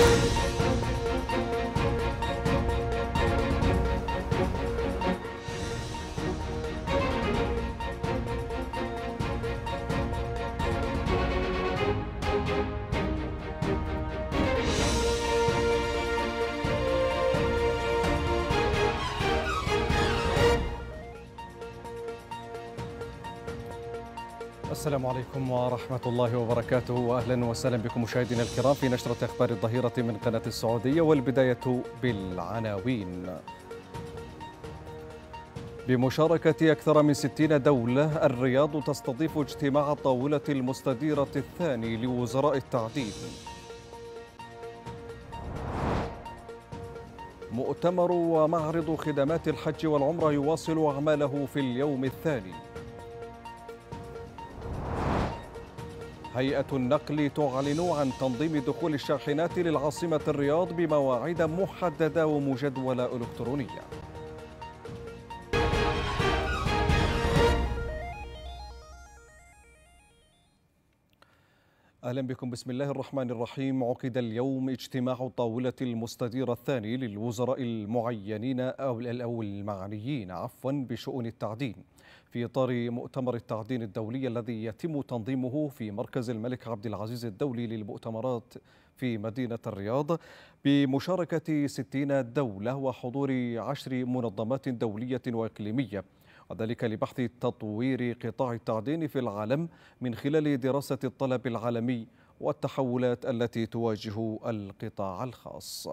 you السلام عليكم ورحمة الله وبركاته وأهلا وسهلا بكم مشاهدينا الكرام في نشرة أخبار الظهيرة من قناة السعودية والبداية بالعناوين بمشاركة أكثر من 60 دولة الرياض تستضيف اجتماع الطاولة المستديرة الثاني لوزراء التعديل مؤتمر ومعرض خدمات الحج والعمرة يواصل أعماله في اليوم الثاني هيئة النقل تعلن عن تنظيم دخول الشاحنات للعاصمة الرياض بمواعيد محددة ومجدولة إلكترونية اهلا بكم بسم الله الرحمن الرحيم عقد اليوم اجتماع الطاوله المستديره الثاني للوزراء المعينين او المعنيين عفوا بشؤون التعدين في إطار مؤتمر التعدين الدولي الذي يتم تنظيمه في مركز الملك عبد العزيز الدولي للمؤتمرات في مدينة الرياض بمشاركة 60 دولة وحضور عشر منظمات دولية وإقليمية وذلك لبحث تطوير قطاع التعدين في العالم من خلال دراسة الطلب العالمي والتحولات التي تواجه القطاع الخاص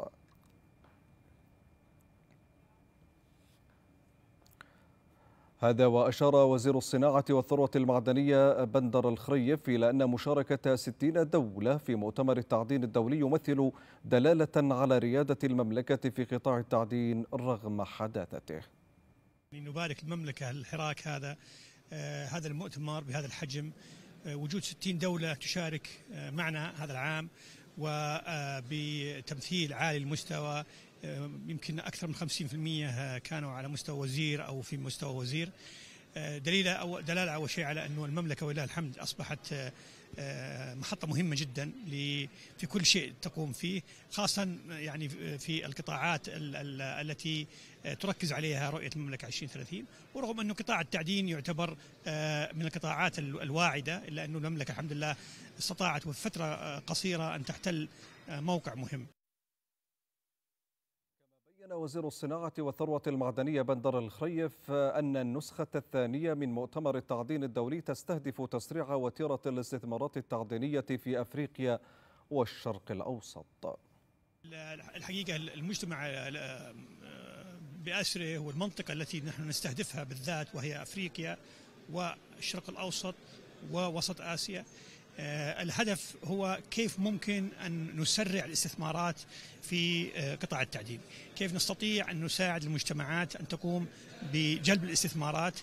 هذا وأشار وزير الصناعة والثروة المعدنية بندر الخريف إلى أن مشاركة 60 دولة في مؤتمر التعدين الدولي يمثل دلالة على ريادة المملكة في قطاع التعدين رغم حداثته نبارك المملكة الحراك هذا آه، هذا المؤتمر بهذا الحجم آه، وجود 60 دولة تشارك آه، معنا هذا العام وبتمثيل عالي المستوى آه، يمكن أكثر من 50% كانوا على مستوى وزير أو في مستوى وزير آه، دليل أو دلالة اول شيء على أنه المملكة ولله الحمد أصبحت آه، محطة مهمة جدا في كل شيء تقوم فيه خاصة يعني في القطاعات التي تركز عليها رؤية المملكة 2030 ورغم أنه قطاع التعدين يعتبر من القطاعات الواعدة إلا أنه المملكة الحمد لله استطاعت وفي فترة قصيرة أن تحتل موقع مهم بين وزير الصناعة والثروة المعدنية بندر الخريف أن النسخة الثانية من مؤتمر التعدين الدولي تستهدف تسريع وتيرة الاستثمارات التعدينية في أفريقيا والشرق الأوسط الحقيقة المجتمع آه، بأسره والمنطقة التي نحن نستهدفها بالذات وهي أفريقيا والشرق الأوسط ووسط آسيا آه، الهدف هو كيف ممكن أن نسرع الاستثمارات في آه، قطاع التعدين، كيف نستطيع أن نساعد المجتمعات أن تقوم بجلب الاستثمارات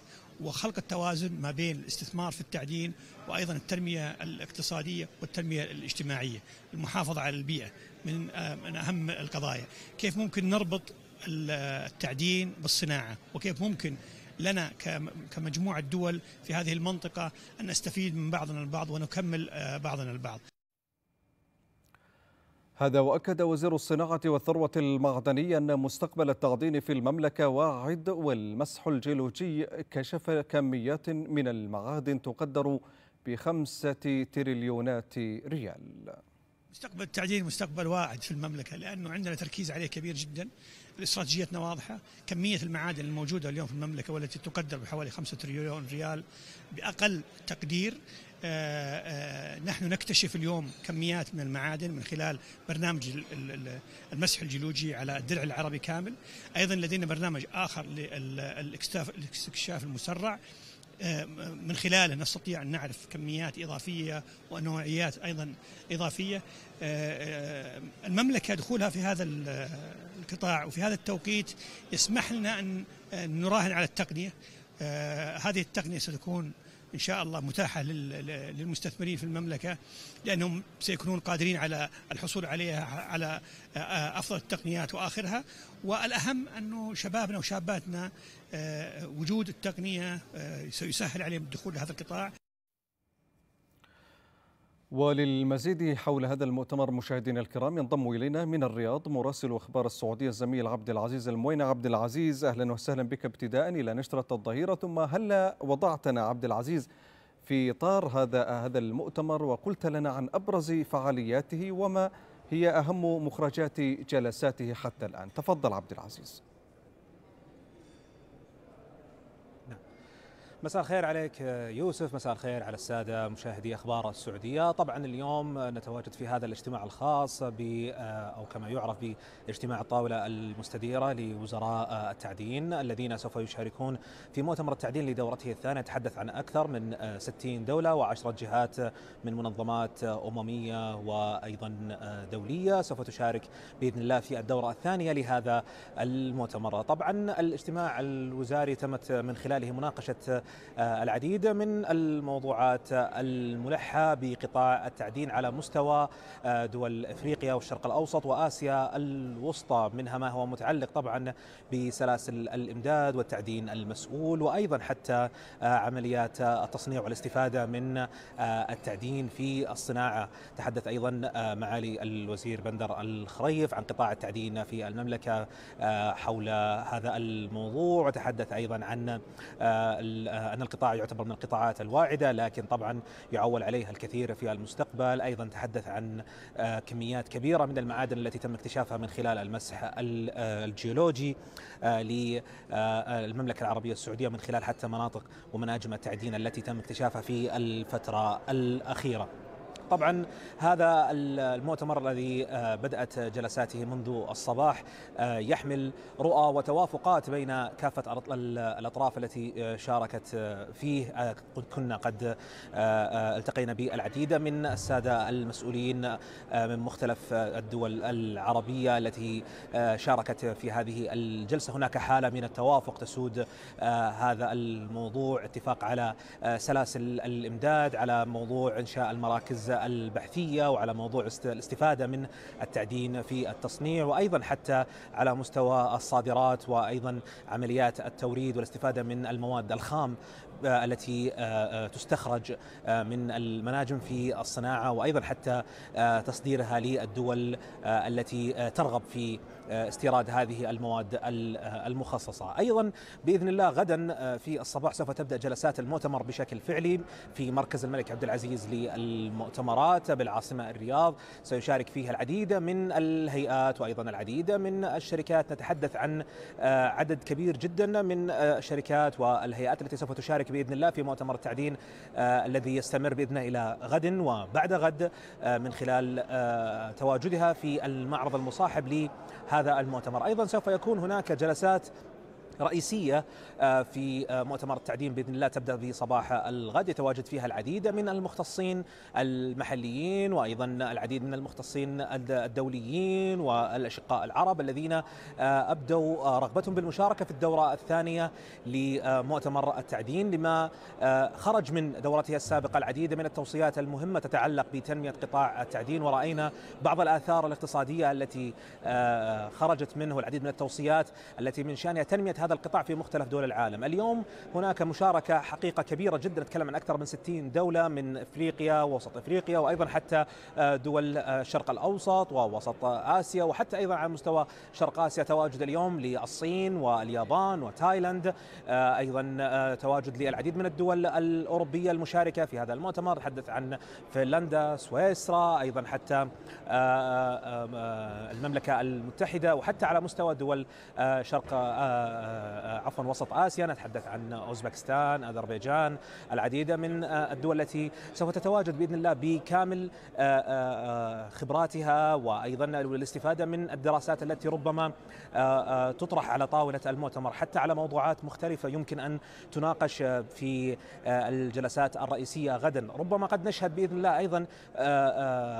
وخلق التوازن ما بين الاستثمار في التعدين وايضا التنميه الاقتصاديه والتنميه الاجتماعيه، المحافظه على البيئه من آه، من اهم القضايا، كيف ممكن نربط التعدين بالصناعه وكيف ممكن لنا كمجموعة دول في هذه المنطقة أن نستفيد من بعضنا البعض ونكمل آه، بعضنا البعض هذا وأكد وزير الصناعة والثروة المعدنية أن مستقبل التعدين في المملكة واعد والمسح الجيولوجي كشف كميات من المعادن تقدر بخمسة تريليونات ريال مستقبل التعدين مستقبل واعد في المملكة لأنه عندنا تركيز عليه كبير جدا استراتيجيتنا واضحة كمية المعادن الموجودة اليوم في المملكة والتي تقدر بحوالي 5 تريليون ريال بأقل تقدير آه، آه، نحن نكتشف اليوم كميات من المعادن من خلال برنامج المسح الجيولوجي على الدرع العربي كامل أيضا لدينا برنامج آخر للاستكشاف المسرع آه، من خلاله نستطيع أن نعرف كميات إضافية ونوعيات أيضا إضافية آه، آه، المملكة دخولها في هذا القطاع وفي هذا التوقيت يسمح لنا أن نراهن على التقنية هذه التقنية ستكون ان شاء الله متاحه للمستثمرين في المملكه لانهم سيكونون قادرين على الحصول عليها على افضل التقنيات واخرها والاهم انه شبابنا وشاباتنا آه، وجود التقنية آه، سيسهل عليهم الدخول لهذا القطاع وللمزيد حول هذا المؤتمر مشاهدينا الكرام ينضم الينا من الرياض مراسل اخبار السعوديه الزميل عبد العزيز الموين عبد العزيز اهلا وسهلا بك ابتداء الى نشره الظهيره ثم هلا وضعتنا عبد العزيز في اطار هذا هذا المؤتمر وقلت لنا عن ابرز فعالياته وما هي اهم مخرجات جلساته حتى الان تفضل عبد العزيز مساء الخير عليك آه، يوسف مساء الخير على السادة مشاهدي أخبار السعودية طبعا اليوم نتواجد في هذا الاجتماع الخاص ب آه، أو كما يعرف باجتماع الطاولة المستديرة لوزراء آه، التعدين الذين سوف يشاركون في مؤتمر التعدين لدورته الثانية نتحدث عن أكثر من 60 دوله وعشرة جهات من منظمات أممية وأيضا دولية سوف تشارك بإذن الله في الدورة الثانية لهذا المؤتمر طبعا الاجتماع الوزاري تمت من خلاله مناقشة آه، العديد من الموضوعات الملحة بقطاع التعدين على مستوى آه، دول افريقيا والشرق الاوسط واسيا الوسطى منها ما هو متعلق طبعا بسلاسل الامداد والتعدين المسؤول وايضا حتى آه، عمليات التصنيع والاستفادة من التعدين في الصناعة تحدث ايضا معالي الوزير بندر الخريف عن قطاع التعدين في المملكة حول هذا الموضوع وتحدث ايضا عن أن القطاع يعتبر من القطاعات الواعدة لكن طبعا يعول عليها الكثير في المستقبل أيضا تحدث عن آه، كميات كبيرة من المعادن التي تم اكتشافها من خلال المسح آه، الجيولوجي آه، للمملكة العربية السعودية من خلال حتى مناطق ومناجم التعدين التي تم اكتشافها في الفترة الأخيرة طبعا هذا المؤتمر الذي آه، بدأت جلساته منذ الصباح آه، يحمل رؤى وتوافقات بين كافة الأطراف التي آه، شاركت فيه كنا قد التقينا بالعديد من السادة المسؤولين من مختلف الدول العربية التي شاركت في هذه الجلسة هناك حالة من التوافق تسود هذا الموضوع اتفاق على سلاسل الإمداد على موضوع إنشاء المراكز البحثية وعلى موضوع الاستفادة من التعدين في التصنيع وأيضا حتى على مستوى الصادرات وأيضا عمليات التوريد والاستفادة من المواد الخام آه، التي آه، آه، تستخرج من المناجم في الصناعة وأيضا حتى تصديرها للدول التي ترغب في استيراد هذه المواد المخصصة أيضا بإذن الله غدا في الصباح سوف تبدأ جلسات المؤتمر بشكل فعلي في مركز الملك عبد العزيز للمؤتمرات بالعاصمة الرياض سيشارك فيها العديد من الهيئات وأيضا العديد من الشركات نتحدث عن عدد كبير جدا من الشركات والهيئات التي سوف تشارك ذلك باذن الله في مؤتمر التعدين آه، الذي يستمر باذن الى غد وبعد غد آه، من خلال آه، تواجدها في المعرض المصاحب لهذا المؤتمر ايضا سوف يكون هناك جلسات رئيسية آه، في آه، مؤتمر التعدين بإذن الله تبدأ في صباح الغد يتواجد فيها العديد من المختصين المحليين وأيضا العديد من المختصين الدوليين والأشقاء العرب الذين آه، أبدوا رغبتهم بالمشاركة في الدورة الثانية لمؤتمر التعدين لما خرج من دورتها السابقة العديد من التوصيات المهمة تتعلق بتنمية قطاع التعدين ورأينا بعض الآثار الاقتصادية التي خرجت منه العديد من التوصيات التي من شأنها تنمية هذا القطاع في مختلف دول العالم اليوم هناك مشاركة حقيقة كبيرة جدا نتكلم عن أكثر من 60 دولة من إفريقيا ووسط إفريقيا وأيضا حتى آه، دول آه، الشرق الأوسط ووسط آسيا وحتى أيضا على مستوى شرق آسيا تواجد اليوم للصين واليابان وتايلاند آه، أيضا تواجد للعديد من الدول الأوروبية المشاركة في هذا المؤتمر تحدث عن فنلندا سويسرا أيضا حتى المملكة المتحدة وحتى على مستوى دول شرق آه، عفوا وسط اسيا نتحدث عن اوزبكستان اذربيجان العديد من آه، الدول التي سوف تتواجد باذن الله بكامل آه، خبراتها وايضا الاستفاده من الدراسات التي ربما تطرح على طاوله المؤتمر حتى على موضوعات مختلفه يمكن ان تناقش في الجلسات الرئيسيه غدا ربما قد نشهد باذن الله ايضا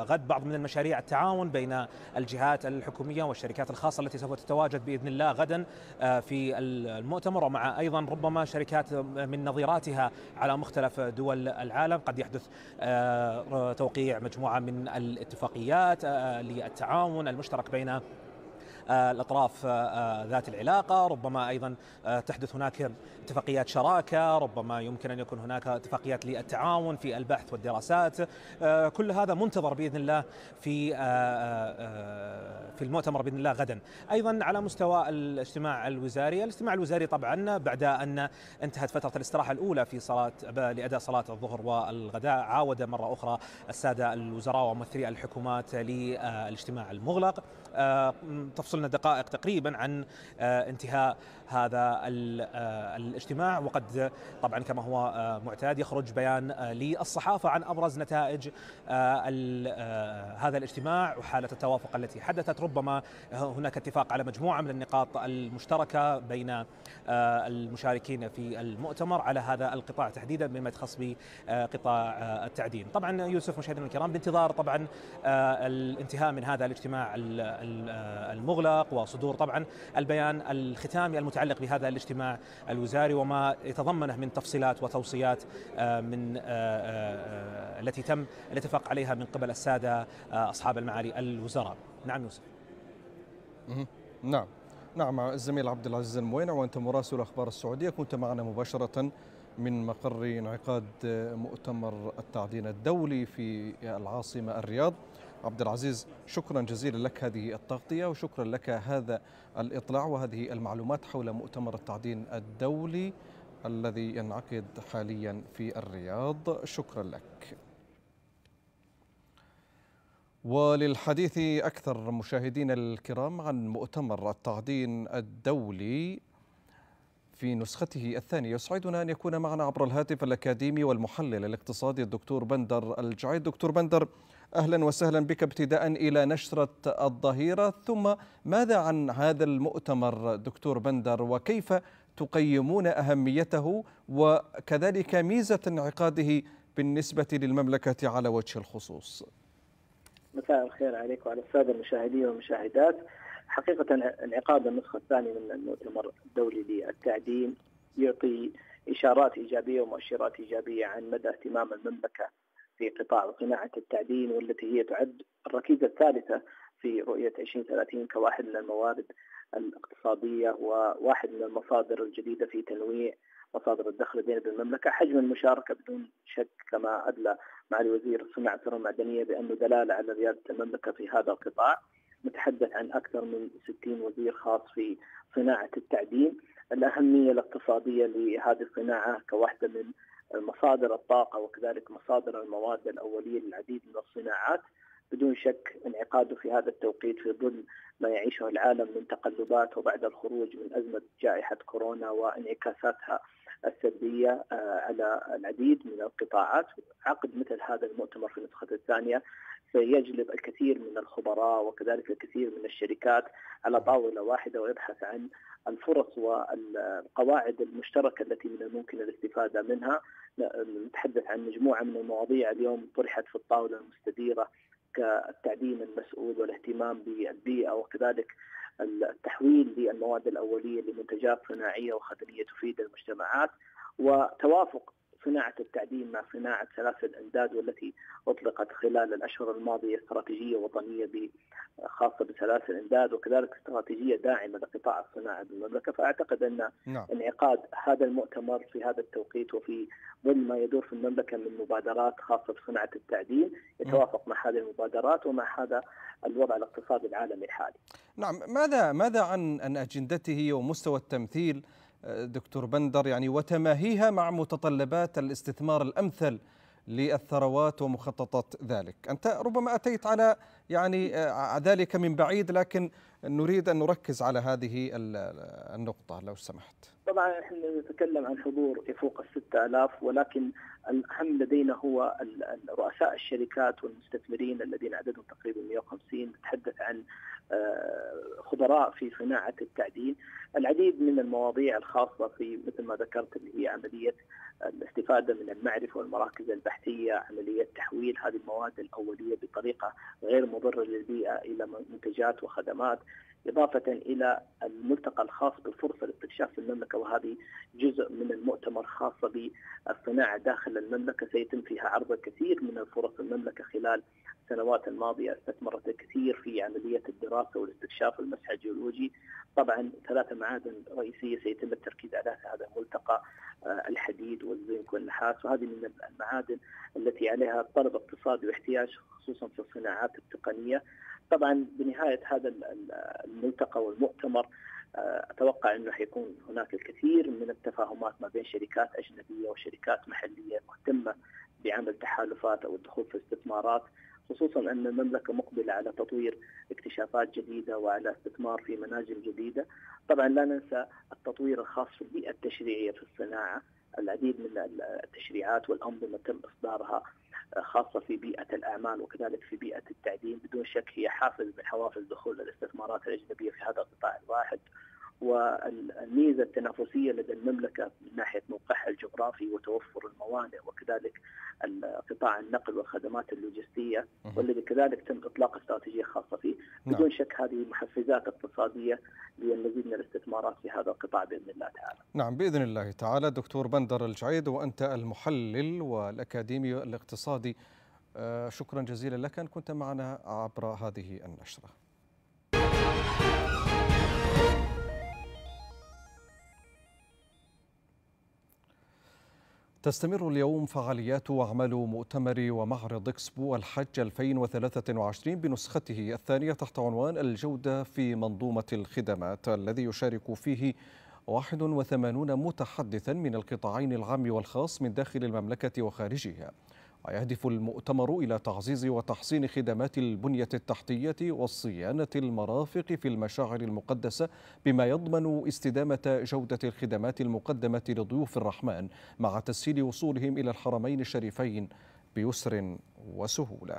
غد بعض من المشاريع التعاون بين الجهات الحكوميه والشركات الخاصه التي سوف تتواجد باذن الله غدا في المؤتمر ومع ايضا ربما شركات من نظيراتها على مختلف دول العالم قد يحدث آه، توقيع مجموعه من الاتفاقيات آه، للتعاون المشترك بين آه، الاطراف ذات العلاقه، ربما ايضا تحدث هناك اتفاقيات شراكه، ربما يمكن ان يكون هناك اتفاقيات للتعاون في البحث والدراسات، كل هذا منتظر باذن الله في في المؤتمر باذن الله غدا ايضا على مستوى الاجتماع الوزاري الاجتماع الوزاري طبعا بعد ان انتهت فتره الاستراحه الاولى في صلاه لاداء صلاه الظهر والغداء عاود مره اخرى الساده الوزراء وممثلي الحكومات للاجتماع المغلق آه، تفصلنا دقائق تقريبا عن آه، انتهاء هذا آه، الاجتماع وقد طبعا كما هو آه، معتاد يخرج بيان آه، للصحافة عن أبرز نتائج هذا الاجتماع وحالة التوافق التي حدثت ربما هناك اتفاق على مجموعة من النقاط المشتركة بين المشاركين في المؤتمر على هذا القطاع تحديدا بما يتخص بقطاع التعدين طبعا يوسف مشاهدينا الكرام بانتظار طبعا الانتهاء من هذا الاجتماع المغلق وصدور طبعا البيان الختامي المتعلق بهذا الاجتماع الوزاري وما يتضمنه من تفصيلات وتوصيات آه، من آه، آه، التي تم الاتفاق عليها من قبل الساده اصحاب المعالي الوزراء. نعم يوسف. نعم نعم الزميل عبد العزيز الموينع وانت مراسل اخبار السعوديه كنت معنا مباشره من مقر انعقاد مؤتمر التعدين الدولي في العاصمه الرياض. عبد العزيز شكرا جزيلا لك هذه التغطية وشكرا لك هذا الإطلاع وهذه المعلومات حول مؤتمر التعدين الدولي الذي ينعقد حاليا في الرياض شكرا لك وللحديث أكثر مشاهدينا الكرام عن مؤتمر التعدين الدولي في نسخته الثانية يسعدنا أن يكون معنا عبر الهاتف الأكاديمي والمحلل الاقتصادي الدكتور بندر الجعيد دكتور بندر أهلا وسهلا بك ابتداء إلى نشرة الظهيرة ثم ماذا عن هذا المؤتمر دكتور بندر وكيف تقيمون أهميته وكذلك ميزة انعقاده بالنسبة للمملكة على وجه الخصوص مساء الخير عليك وعلى السادة المشاهدين والمشاهدات حقيقة انعقاد النسخة الثانية من المؤتمر الدولي للتعدين يعطي إشارات إيجابية ومؤشرات إيجابية عن مدى اهتمام المملكة في قطاع صناعة التعدين والتي هي تعد الركيزة الثالثة في رؤية 2030 كواحد من الموارد الاقتصادية وواحد من المصادر الجديدة في تنويع مصادر الدخل بين المملكة حجم المشاركة بدون شك كما أدلى معالي وزير الصناعة المعدنية بأنه دلالة على ريادة المملكة في هذا القطاع نتحدث عن أكثر من 60 وزير خاص في صناعة التعدين الأهمية الاقتصادية لهذه الصناعة كواحدة من مصادر الطاقة وكذلك مصادر المواد الأولية للعديد من الصناعات بدون شك انعقاده في هذا التوقيت في ظل ما يعيشه العالم من تقلبات وبعد الخروج من أزمة جائحة كورونا وانعكاساتها السلبية آه، على العديد من القطاعات عقد مثل هذا المؤتمر في النسخة الثانية سيجلب الكثير من الخبراء وكذلك الكثير من الشركات على طاوله واحده ويبحث عن الفرص والقواعد المشتركه التي من الممكن الاستفاده منها نتحدث عن مجموعه من المواضيع اليوم طرحت في الطاوله المستديره كالتعليم المسؤول والاهتمام بالبيئه وكذلك التحويل للمواد الاوليه لمنتجات صناعيه وخدميه تفيد المجتمعات وتوافق صناعة التعدين مع صناعة سلاسل الأمداد والتي أطلقت خلال الأشهر الماضية استراتيجية وطنية خاصة بسلاسل الإمداد وكذلك استراتيجية داعمة لقطاع الصناعة بالمملكة فأعتقد أن نعم. انعقاد هذا المؤتمر في هذا التوقيت وفي ظل ما يدور في المملكة من مبادرات خاصة بصناعة التعدين يتوافق مع هذه المبادرات ومع هذا الوضع الاقتصادي العالمي الحالي نعم ماذا ماذا عن عن أجندته ومستوى التمثيل دكتور بندر يعني وتماهيها مع متطلبات الاستثمار الأمثل للثروات ومخططات ذلك أنت ربما أتيت على يعني آه، ذلك من بعيد لكن نريد أن نركز على هذه النقطة لو سمحت طبعا نحن نتكلم عن حضور يفوق الستة ألاف ولكن الأهم لدينا هو رؤساء الشركات والمستثمرين الذين عددهم تقريبا 150 نتحدث عن آه، خبراء في صناعة التعدين العديد من المواضيع الخاصة في مثل ما ذكرت اللي هي عملية الاستفادة من المعرفة والمراكز البحثية عملية تحويل هذه المواد الأولية بطريقة غير مضرة للبيئة إلى منتجات وخدمات إضافة إلى الملتقى الخاص بالفرصة لاستكشاف المملكة وهذه جزء من المؤتمر خاصة بالصناعة داخل المملكة سيتم فيها عرض الكثير من الفرص المملكة خلال السنوات الماضية استثمرت الكثير في عملية الدراسة والاستكشاف المسح الجيولوجي طبعا ثلاثة معادن رئيسية سيتم التركيز عليها في هذا الملتقى آه، الحديد والزنك والنحاس وهذه من المعادن التي عليها طلب اقتصادي واحتياج خصوصا في الصناعات التقنية طبعا بنهايه هذا الملتقى والمؤتمر آه، اتوقع انه حيكون هناك الكثير من التفاهمات ما بين شركات اجنبيه وشركات محليه مهتمه بعمل تحالفات او الدخول في استثمارات خصوصا ان المملكه مقبله على تطوير اكتشافات جديده وعلى استثمار في مناجم جديده. طبعا لا ننسى التطوير الخاص في البيئه التشريعيه في الصناعه، العديد من التشريعات والانظمه تم اصدارها خاصة في بيئة الأعمال وكذلك في بيئة التعليم بدون شك هي حافز من حوافز دخول الاستثمارات الأجنبية في هذا القطاع الواحد والميزه التنافسيه لدى المملكه من ناحيه موقعها الجغرافي وتوفر الموانئ وكذلك قطاع النقل والخدمات اللوجستيه والذي كذلك تم اطلاق استراتيجيه خاصه فيه، نعم. بدون شك هذه محفزات اقتصاديه للمزيد من الاستثمارات في هذا القطاع باذن الله تعالى. نعم باذن الله تعالى دكتور بندر الجعيد وانت المحلل والاكاديمي الاقتصادي آه، شكرا جزيلا لك ان كنت معنا عبر هذه النشره. تستمر اليوم فعاليات وأعمال مؤتمر ومعرض إكسبو الحج 2023 بنسخته الثانية تحت عنوان الجودة في منظومة الخدمات الذي يشارك فيه 81 متحدثا من القطاعين العام والخاص من داخل المملكة وخارجها ويهدف المؤتمر إلى تعزيز وتحسين خدمات البنية التحتية وصيانة المرافق في المشاعر المقدسة بما يضمن استدامة جودة الخدمات المقدمة لضيوف الرحمن مع تسهيل وصولهم إلى الحرمين الشريفين بيسر وسهوله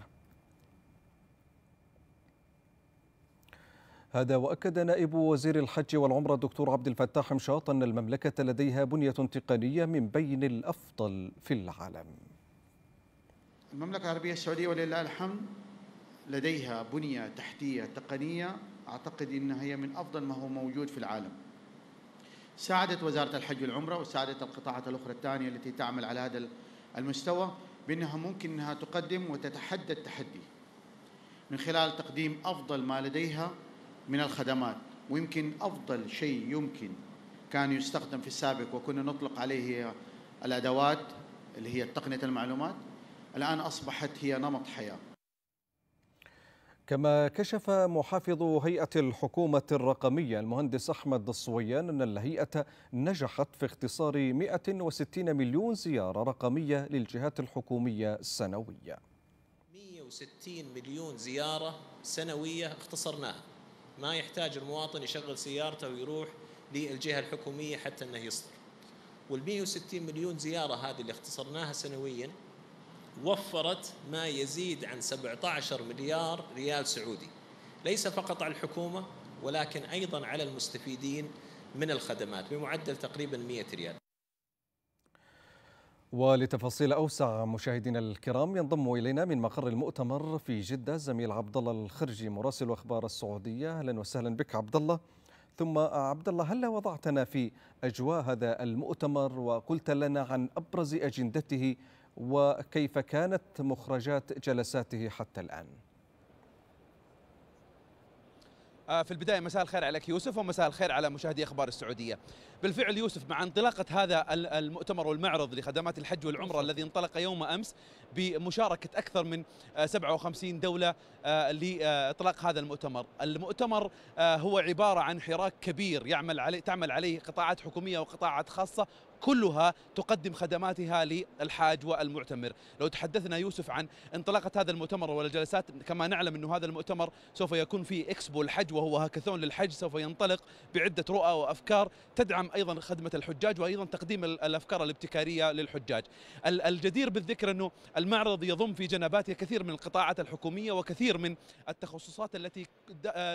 هذا وأكد نائب وزير الحج والعمرة الدكتور عبد الفتاح مشاط أن المملكة لديها بنية تقنية من بين الأفضل في العالم المملكة العربية السعودية ولله الحمد لديها بنية تحتية تقنية أعتقد أنها هي من أفضل ما هو موجود في العالم ساعدت وزارة الحج والعمرة وساعدت القطاعات الأخرى الثانية التي تعمل على هذا المستوى بأنها ممكن أنها تقدم وتتحدى التحدي من خلال تقديم أفضل ما لديها من الخدمات ويمكن أفضل شيء يمكن كان يستخدم في السابق وكنا نطلق عليه الأدوات اللي هي تقنية المعلومات الآن أصبحت هي نمط حياة كما كشف محافظ هيئة الحكومة الرقمية المهندس أحمد الصويان أن الهيئة نجحت في اختصار 160 مليون زيارة رقمية للجهات الحكومية السنوية 160 مليون زيارة سنوية اختصرناها ما يحتاج المواطن يشغل سيارته ويروح للجهة الحكومية حتى أنه يصدر وال 160 مليون زيارة هذه اللي اختصرناها سنويا وفرت ما يزيد عن 17 مليار ريال سعودي ليس فقط على الحكومة ولكن أيضا على المستفيدين من الخدمات بمعدل تقريبا 100 ريال ولتفاصيل أوسع مشاهدينا الكرام ينضم إلينا من مقر المؤتمر في جدة زميل عبد الله الخرجي مراسل أخبار السعودية أهلا وسهلا بك عبد الله ثم عبد الله هل وضعتنا في أجواء هذا المؤتمر وقلت لنا عن أبرز أجندته وكيف كانت مخرجات جلساته حتى الآن؟ آه، في البداية مساء الخير عليك يوسف ومساء الخير على مشاهدي أخبار السعودية بالفعل يوسف مع انطلاقة هذا المؤتمر والمعرض لخدمات الحج والعمرة الذي انطلق يوم أمس بمشاركة أكثر من 57 آه، دولة آه، لإطلاق هذا المؤتمر المؤتمر هو عبارة عن حراك كبير يعمل عليه تعمل عليه قطاعات حكومية وقطاعات خاصة كلها تقدم خدماتها للحاج والمعتمر لو تحدثنا يوسف عن انطلاقة هذا المؤتمر والجلسات كما نعلم أنه هذا المؤتمر سوف يكون في إكسبو الحج وهو هاكاثون للحج سوف ينطلق بعدة رؤى وأفكار تدعم أيضا خدمة الحجاج وأيضا تقديم الأفكار الابتكارية للحجاج الجدير بالذكر أنه المعرض يضم في جنباته كثير من القطاعات الحكومية وكثير من التخصصات التي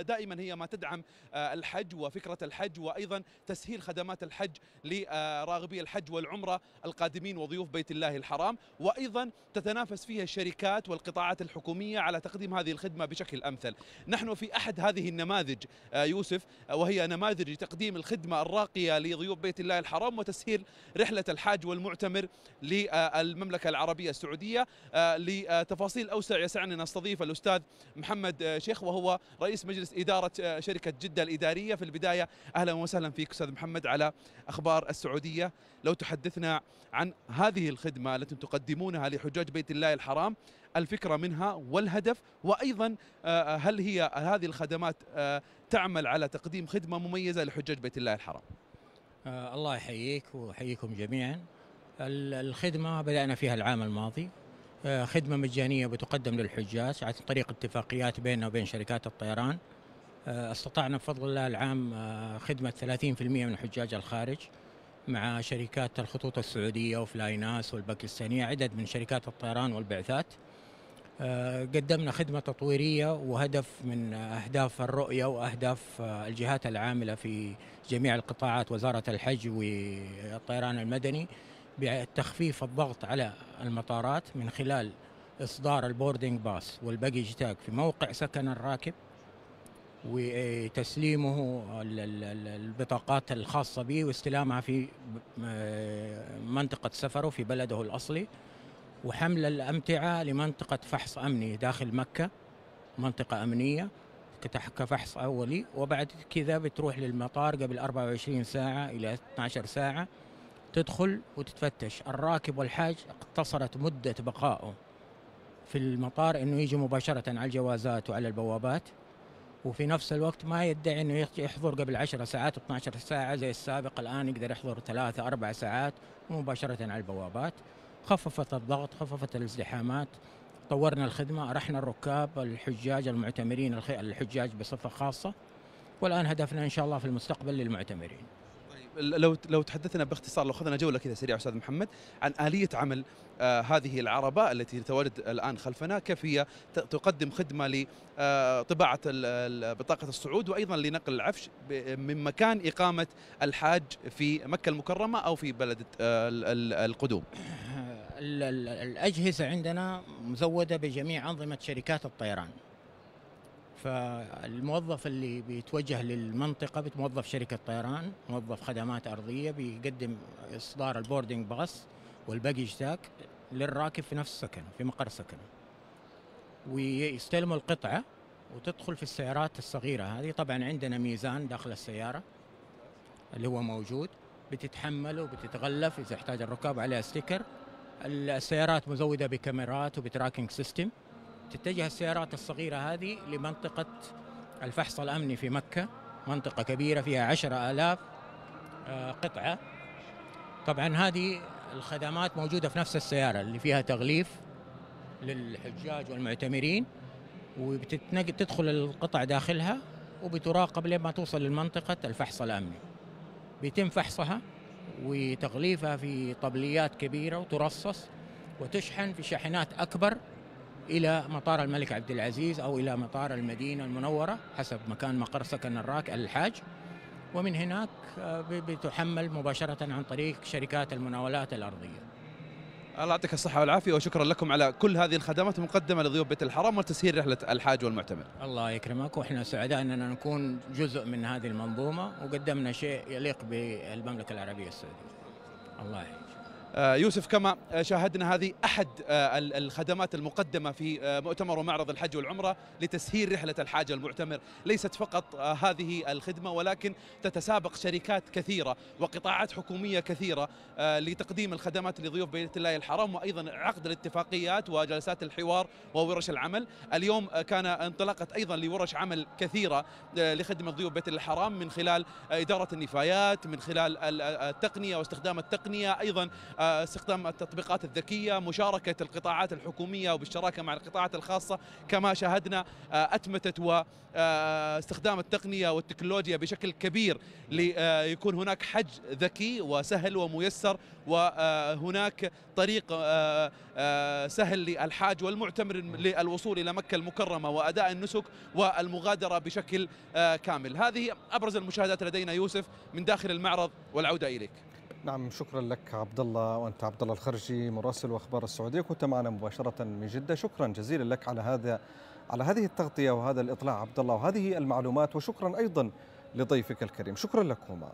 دائما هي ما تدعم آه، الحج وفكرة الحج وأيضا تسهيل خدمات الحج لراغبي الحج والعمرة القادمين وضيوف بيت الله الحرام وأيضا تتنافس فيها الشركات والقطاعات الحكومية على تقديم هذه الخدمة بشكل أمثل نحن في أحد هذه النماذج آه، يوسف آه، وهي نماذج تقديم الخدمة الراقية لضيوف بيت الله الحرام وتسهيل رحلة الحاج والمعتمر للمملكة العربية السعودية آه، لتفاصيل أوسع يسعني أن الأستاذ محمد شيخ وهو رئيس مجلس إدارة شركة جدة الإدارية في البداية أهلا وسهلا فيك أستاذ محمد على أخبار السعودية لو تحدثنا عن هذه الخدمة التي تقدمونها لحجاج بيت الله الحرام الفكرة منها والهدف وأيضا آه، آه، هل هي هذه الخدمات آه، تعمل على تقديم خدمة مميزة لحجاج بيت الله الحرام الله يحييك ويحييكم جميعا الخدمة بدأنا فيها العام الماضي خدمة مجانية بتقدم للحجاج عن طريق اتفاقيات بيننا وبين شركات الطيران استطعنا بفضل الله العام خدمة 30% من حجاج الخارج مع شركات الخطوط السعودية وفلايناس والباكستانية عدد من شركات الطيران والبعثات آه، قدمنا خدمة تطويرية وهدف من أهداف الرؤية وأهداف آه، الجهات العاملة في جميع القطاعات وزارة الحج والطيران المدني بتخفيف الضغط على المطارات من خلال إصدار البوردنج باس والباجيج تاج في موقع سكن الراكب وتسليمه البطاقات الخاصة به واستلامها في آه، منطقة سفره في بلده الأصلي وحمل الأمتعة لمنطقة فحص أمني داخل مكة منطقة أمنية كفحص أولي وبعد كذا بتروح للمطار قبل 24 ساعة إلى 12 ساعة تدخل وتتفتش الراكب والحاج اقتصرت مدة بقائه في المطار أنه يجي مباشرة على الجوازات وعلى البوابات وفي نفس الوقت ما يدعي انه يحضر قبل 10 ساعات 12 ساعه زي السابق الان يقدر يحضر ثلاثة أربع ساعات مباشره على البوابات خففت الضغط خففت الازدحامات طورنا الخدمه رحنا الركاب الحجاج المعتمرين الحجاج بصفه خاصه والان هدفنا ان شاء الله في المستقبل للمعتمرين لو لو تحدثنا باختصار لو اخذنا جوله كذا سريعه استاذ محمد عن اليه عمل آه، هذه العربه التي تتواجد الان خلفنا كيف هي تقدم خدمه لطباعه آه، بطاقه الصعود وايضا لنقل العفش من مكان اقامه الحاج في مكه المكرمه او في بلد آه، القدوم. الاجهزه عندنا مزوده بجميع انظمه شركات الطيران. فالموظف اللي بيتوجه للمنطقة بتوظف شركة طيران موظف خدمات أرضية بيقدم إصدار البوردنج باص والباجيج تاك للراكب في نفس السكن في مقر سكنه ويستلموا القطعة وتدخل في السيارات الصغيرة هذه طبعا عندنا ميزان داخل السيارة اللي هو موجود بتتحمل وبتتغلف إذا احتاج الركاب عليها ستيكر السيارات مزودة بكاميرات وبتراكنج سيستم تتجه السيارات الصغيرة هذه لمنطقة الفحص الأمني في مكة منطقة كبيرة فيها عشرة آلاف آه، قطعة طبعا هذه الخدمات موجودة في نفس السيارة اللي فيها تغليف للحجاج والمعتمرين وبتدخل القطع داخلها وبتراقب لما توصل لمنطقة الفحص الأمني بيتم فحصها وتغليفها في طبليات كبيرة وترصص وتشحن في شاحنات أكبر إلى مطار الملك عبد العزيز أو إلى مطار المدينة المنورة حسب مكان مقر سكن الراك الحاج ومن هناك آه، بتحمل مباشرة عن طريق شركات المناولات الأرضية الله يعطيك الصحة والعافية وشكرا لكم على كل هذه الخدمات المقدمة لضيوف بيت الحرام وتسهيل رحلة الحاج والمعتمر الله يكرمك وإحنا سعداء أننا نكون جزء من هذه المنظومة وقدمنا شيء يليق بالمملكة العربية السعودية الله يحييك. آه، يوسف كما شاهدنا هذه أحد آه، الخدمات المقدمة في آه، مؤتمر ومعرض الحج والعمرة لتسهيل رحلة الحاج المعتمر ليست فقط هذه الخدمة ولكن تتسابق شركات كثيرة وقطاعات حكومية كثيرة لتقديم الخدمات لضيوف بيت الله الحرام وأيضا عقد الاتفاقيات وجلسات الحوار وورش العمل اليوم كان انطلقت أيضا لورش عمل كثيرة لخدمة ضيوف بيت الله الحرام من خلال إدارة النفايات من خلال التقنية واستخدام التقنية أيضا آه، استخدام التطبيقات الذكية مشاركة القطاعات الحكومية وبالشراكة مع القطاعات الخاصة كما شاهدنا آه، أتمتت واستخدام آه، التقنية والتكنولوجيا بشكل كبير ليكون هناك حج ذكي وسهل وميسر وهناك طريق سهل للحاج والمعتمر للوصول إلى مكة المكرمة وأداء النسك والمغادرة بشكل كامل هذه أبرز المشاهدات لدينا يوسف من داخل المعرض والعودة إليك نعم شكرا لك عبد الله وانت عبد الله الخرجي مراسل واخبار السعوديه كنت معنا مباشره من جده شكرا جزيلا لك على هذا على هذه التغطيه وهذا الاطلاع عبد الله وهذه المعلومات وشكرا ايضا لضيفك الكريم شكرا لكما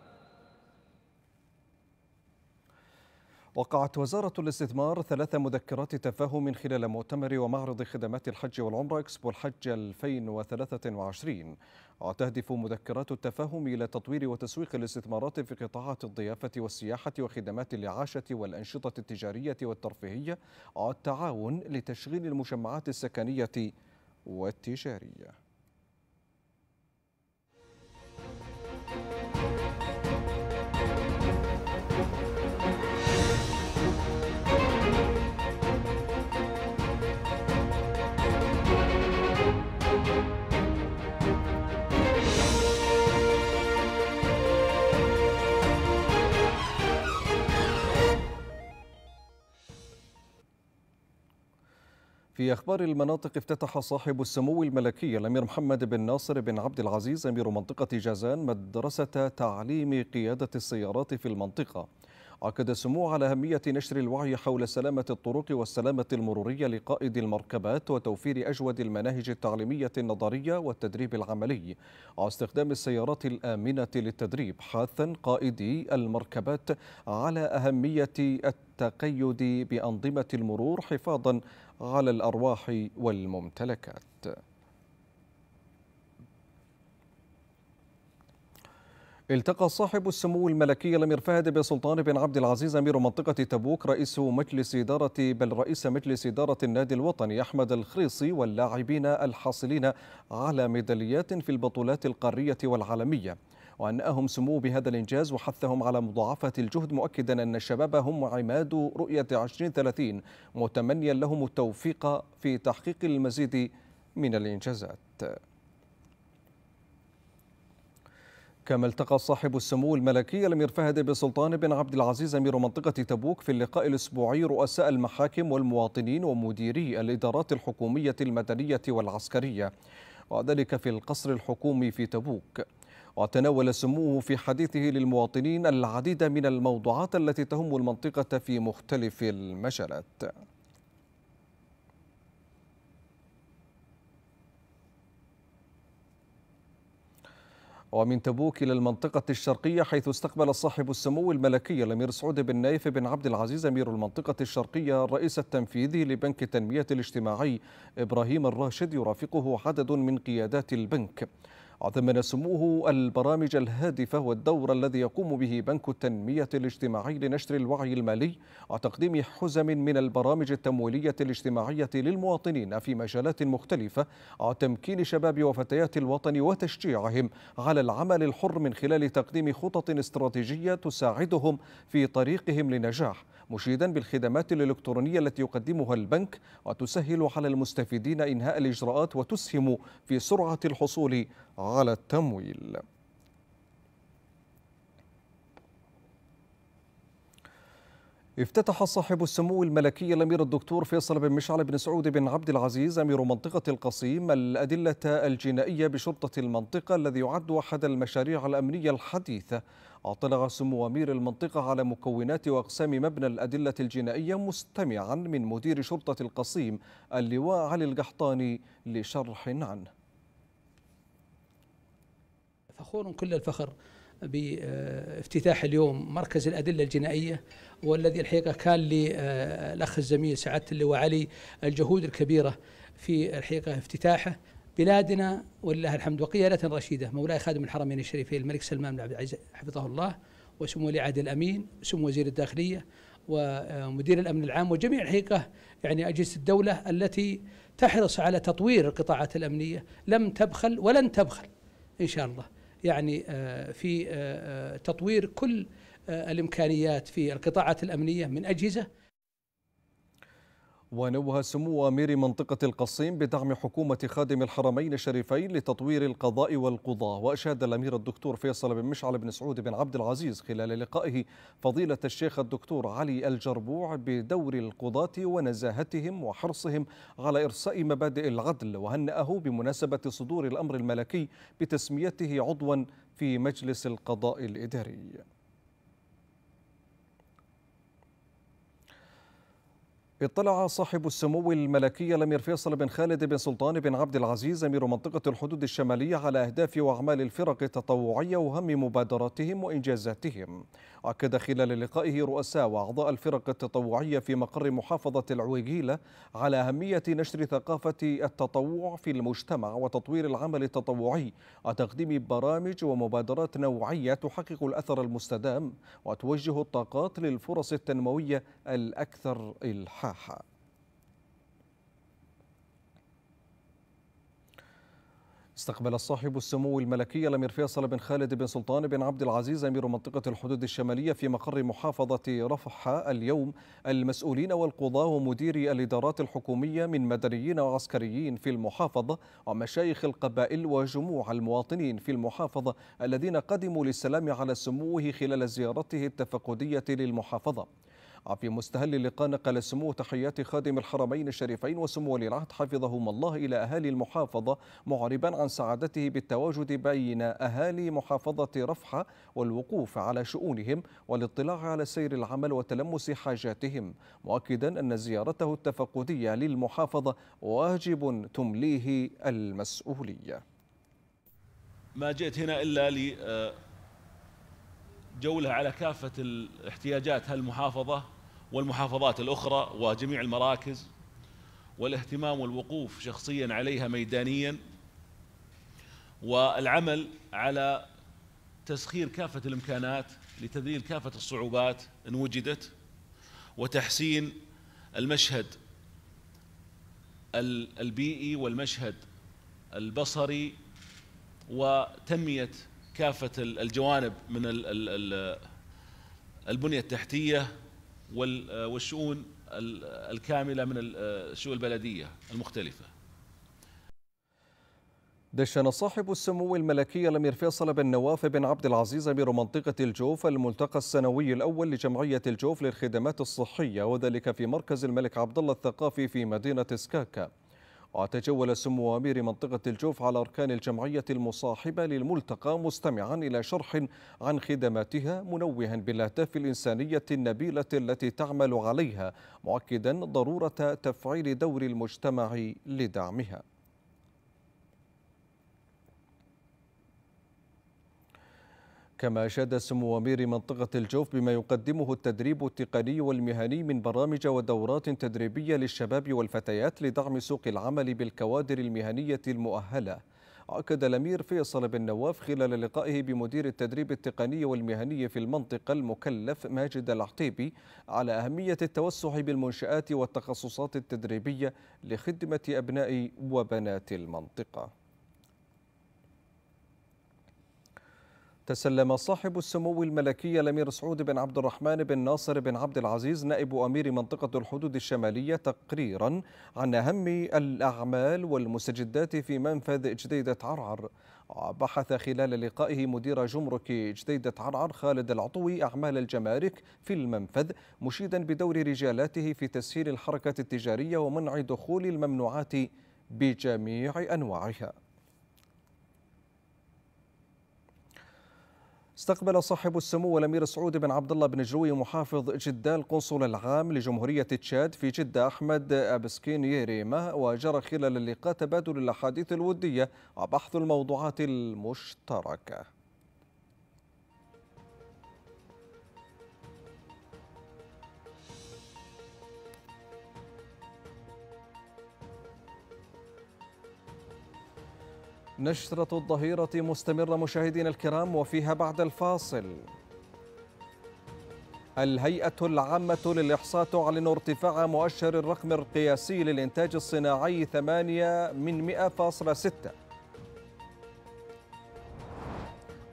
وقعت وزارة الاستثمار ثلاث مذكرات تفاهم من خلال مؤتمر ومعرض خدمات الحج والعمرة إكسبو الحج 2023 وتهدف مذكرات التفاهم إلى تطوير وتسويق الاستثمارات في قطاعات الضيافة والسياحة وخدمات الإعاشة والأنشطة التجارية والترفيهية والتعاون لتشغيل المجمعات السكنية والتجارية في أخبار المناطق افتتح صاحب السمو الملكي الأمير محمد بن ناصر بن عبد العزيز أمير منطقة جازان مدرسة تعليم قيادة السيارات في المنطقة أكد سمو على أهمية نشر الوعي حول سلامة الطرق والسلامة المرورية لقائد المركبات وتوفير أجود المناهج التعليمية النظرية والتدريب العملي واستخدام السيارات الآمنة للتدريب حاثا قائدي المركبات على أهمية التقيد بأنظمة المرور حفاظا على الأرواح والممتلكات التقى صاحب السمو الملكي الامير فهد بن سلطان بن عبد العزيز امير منطقه تبوك رئيس مجلس اداره بل رئيس مجلس اداره النادي الوطني احمد الخريصي واللاعبين الحاصلين على ميداليات في البطولات القاريه والعالميه وأنأهم سمو بهذا الإنجاز وحثهم على مضاعفة الجهد مؤكدا أن الشباب هم عماد رؤية 2030 متمنيا لهم التوفيق في تحقيق المزيد من الإنجازات كما التقى صاحب السمو الملكي الامير فهد بن سلطان بن عبد العزيز امير منطقه تبوك في اللقاء الاسبوعي رؤساء المحاكم والمواطنين ومديري الادارات الحكوميه المدنيه والعسكريه وذلك في القصر الحكومي في تبوك وتناول سموه في حديثه للمواطنين العديد من الموضوعات التي تهم المنطقه في مختلف المجالات ومن تبوك إلى المنطقة الشرقية حيث استقبل صاحب السمو الملكي الأمير سعود بن نايف بن عبد العزيز أمير المنطقة الشرقية الرئيس التنفيذي لبنك التنمية الاجتماعي إبراهيم الراشد يرافقه عدد من قيادات البنك ضمن سموه البرامج الهادفة والدور الذي يقوم به بنك التنمية الاجتماعي لنشر الوعي المالي وتقديم حزم من البرامج التمويلية الاجتماعية للمواطنين في مجالات مختلفة تمكين شباب وفتيات الوطن وتشجيعهم على العمل الحر من خلال تقديم خطط استراتيجية تساعدهم في طريقهم لنجاح مشيدا بالخدمات الإلكترونية التي يقدمها البنك وتسهل على المستفيدين إنهاء الإجراءات وتسهم في سرعة الحصول على التمويل افتتح صاحب السمو الملكي الامير الدكتور فيصل بن مشعل بن سعود بن عبد العزيز امير منطقه القصيم الادله الجنائيه بشرطه المنطقه الذي يعد احد المشاريع الامنيه الحديثه أطلق سمو أمير المنطقة على مكونات وأقسام مبنى الأدلة الجنائية مستمعا من مدير شرطة القصيم اللواء علي القحطاني لشرح عنه فخور كل الفخر بافتتاح اليوم مركز الأدلة الجنائية والذي الحقيقة كان للأخ الزميل سعادة اللواء علي الجهود الكبيرة في الحقيقة افتتاحه بلادنا ولله الحمد وقيادة رشيدة مولاي خادم الحرمين الشريفين الملك سلمان بن عبد العزيز حفظه الله وسمو ولي عهد الأمين وسمو وزير الداخلية ومدير الأمن العام وجميع الحقيقة يعني أجهزة الدولة التي تحرص على تطوير القطاعات الأمنية لم تبخل ولن تبخل إن شاء الله يعني آه، في آه، آه، تطوير كل الإمكانيات في القطاعات الأمنية من أجهزة ونوه سمو أمير منطقة القصيم بدعم حكومة خادم الحرمين الشريفين لتطوير القضاء والقضاة وأشاد الأمير الدكتور فيصل بن مشعل بن سعود بن عبد العزيز خلال لقائه فضيلة الشيخ الدكتور علي الجربوع بدور القضاة ونزاهتهم وحرصهم على إرساء مبادئ العدل وهنأه بمناسبة صدور الأمر الملكي بتسميته عضوا في مجلس القضاء الإداري اطلع صاحب السمو الملكي الامير فيصل بن خالد بن سلطان بن عبد العزيز امير منطقه الحدود الشماليه على اهداف واعمال الفرق التطوعيه وهم مبادراتهم وانجازاتهم. اكد خلال لقائه رؤساء واعضاء الفرق التطوعيه في مقر محافظه العويجيله على اهميه نشر ثقافه التطوع في المجتمع وتطوير العمل التطوعي وتقديم برامج ومبادرات نوعيه تحقق الاثر المستدام وتوجه الطاقات للفرص التنمويه الاكثر الحاجة. إصحاحا استقبل الصاحب السمو الملكي الامير فيصل بن خالد بن سلطان بن عبد العزيز امير منطقه الحدود الشماليه في مقر محافظه رفح اليوم المسؤولين والقضاه ومديري الادارات الحكوميه من مدنيين وعسكريين في المحافظه ومشايخ القبائل وجموع المواطنين في المحافظه الذين قدموا للسلام على سموه خلال زيارته التفقديه للمحافظه في مستهل اللقاء نقل سمو تحيات خادم الحرمين الشريفين وسمو ولي العهد حفظهما الله إلى أهالي المحافظة معربا عن سعادته بالتواجد بين أهالي محافظة رفحة والوقوف على شؤونهم والاطلاع على سير العمل وتلمس حاجاتهم مؤكدا أن زيارته التفقدية للمحافظة واجب تمليه المسؤولية ما جئت هنا إلا لي آه، جولة على كافة الاحتياجات هالمحافظة والمحافظات الأخرى وجميع المراكز والاهتمام والوقوف شخصيا عليها ميدانيا والعمل على تسخير كافة الإمكانات لتذليل كافة الصعوبات إن وجدت وتحسين المشهد البيئي والمشهد البصري وتنمية كافة الجوانب من البنية التحتية آه، والشؤون الكاملة من آه، الشؤون البلدية المختلفة دشن صاحب السمو الملكي الامير فيصل بن نواف بن عبد العزيز امير منطقه الجوف الملتقى السنوي الاول لجمعيه الجوف للخدمات الصحيه وذلك في مركز الملك عبد الله الثقافي في مدينه سكاكا. وتجول سمو أمير منطقة الجوف على أركان الجمعية المصاحبة للملتقى مستمعا إلى شرح عن خدماتها منوها بالأهداف الإنسانية النبيلة التي تعمل عليها مؤكدا ضرورة تفعيل دور المجتمع لدعمها كما أشاد سمو أمير منطقة الجوف بما يقدمه التدريب التقني والمهني من برامج ودورات تدريبية للشباب والفتيات لدعم سوق العمل بالكوادر المهنية المؤهلة أكد الأمير فيصل بن نواف خلال لقائه بمدير التدريب التقني والمهني في المنطقة المكلف ماجد العتيبي على أهمية التوسع بالمنشآت والتخصصات التدريبية لخدمة أبناء وبنات المنطقة تسلم صاحب السمو الملكي الامير سعود بن عبد الرحمن بن ناصر بن عبد العزيز نائب امير منطقه الحدود الشماليه تقريرا عن اهم الاعمال والمستجدات في منفذ جديده عرعر وبحث خلال لقائه مدير جمرك جديدة عرعر خالد العطوي أعمال الجمارك في المنفذ مشيدا بدور رجالاته في تسهيل الحركة التجارية ومنع دخول الممنوعات بجميع أنواعها استقبل صاحب السمو الامير سعود بن عبد الله بن جروي محافظ جده القنصل العام لجمهوريه تشاد في جده احمد ابسكين ما وجرى خلال اللقاء تبادل الاحاديث الوديه وبحث الموضوعات المشتركه نشرة الظهيرة مستمرة مشاهدينا الكرام وفيها بعد الفاصل الهيئة العامة للإحصاء تعلن ارتفاع مؤشر الرقم القياسي للإنتاج الصناعي 8 من 100.6